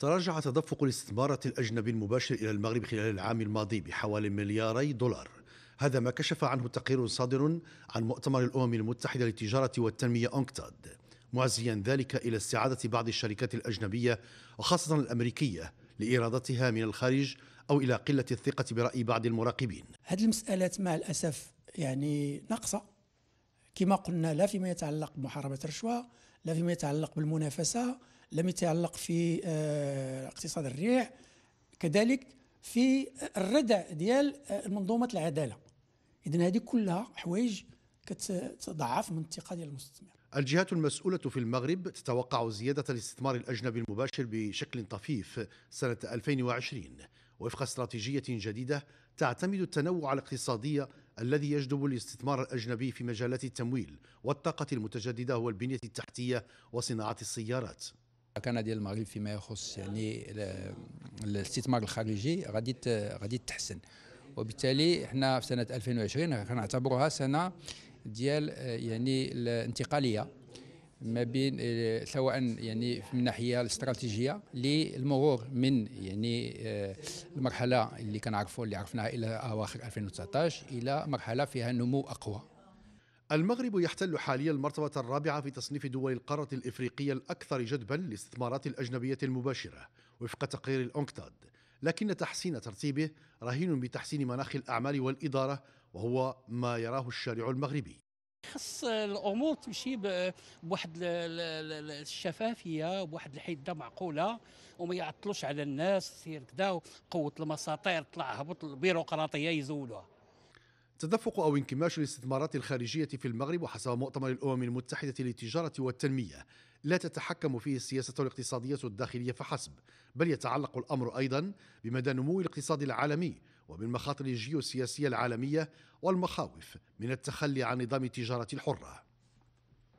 تراجع تدفق الاستثمارات الأجنبي المباشر إلى المغرب خلال العام الماضي بحوالي ملياري دولار هذا ما كشف عنه تقرير صادر عن مؤتمر الأمم المتحدة للتجارة والتنمية أونكتاد معزيا ذلك إلى استعادة بعض الشركات الأجنبية وخاصة الأمريكية لإيرادتها من الخارج أو إلى قلة الثقة برأي بعض المراقبين هذه المسألات مع الأسف يعني ناقصة كما قلنا لا فيما يتعلق بمحاربة الرشوة لا فيما يتعلق بالمنافسة لم يتعلق في آه، اقتصاد الريع كذلك في الردع ديال آه، منظومه العداله اذا هذه كلها حوايج كتضعف من الثقه ديال المستثمر الجهات المسؤولة في المغرب تتوقع زيادة الاستثمار الأجنبي المباشر بشكل طفيف سنة 2020 وفق استراتيجية جديدة تعتمد التنوع الاقتصادي الذي يجذب الاستثمار الأجنبي في مجالات التمويل والطاقة المتجددة والبنية التحتية وصناعة السيارات كندا ديال المغرب فيما يخص يعني الاستثمار الخارجي غادي غادي تحسن وبالتالي حنا في سنه 2020 كنعتبروها سنه ديال آه، يعني الانتقاليه ما بين آه، سواء يعني من الناحيه الاستراتيجيه للمرور من يعني آه، المرحله اللي كنعرفوا اللي عرفناها الى اواخر 2019 الى مرحله فيها نمو اقوى المغرب يحتل حاليا المرتبة الرابعة في تصنيف دول القارة الإفريقية الأكثر جذبا للاستثمارات الأجنبية المباشرة وفق تقرير الأنكتاد لكن تحسين ترتيبه رهين بتحسين مناخ الأعمال والإدارة وهو ما يراه الشارع المغربي خص الامور تمشي بواحد الشفافيه بواحد الحده معقوله وما يعطلوش على الناس سير كذا قوه المساطير طلع هبط البيروقراطيه يزولوها تدفق أو انكماش الاستثمارات الخارجية في المغرب وحسب مؤتمر الأمم المتحدة للتجارة والتنمية لا تتحكم فيه السياسة الاقتصادية الداخلية فحسب بل يتعلق الأمر أيضا بمدى نمو الاقتصاد العالمي وبالمخاطر الجيوسياسية العالمية والمخاوف من التخلي عن نظام التجارة الحرة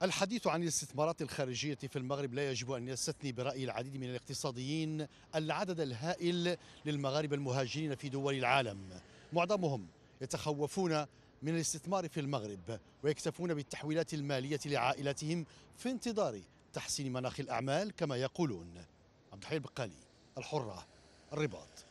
الحديث عن الاستثمارات الخارجية في المغرب لا يجب أن يستثني برأي العديد من الاقتصاديين العدد الهائل للمغاربة المهاجرين في دول العالم معظمهم يتخوفون من الاستثمار في المغرب ويكتفون بالتحويلات المالية لعائلاتهم في انتظار تحسين مناخ الأعمال كما يقولون عبد الحي البقالي الحرة الرباط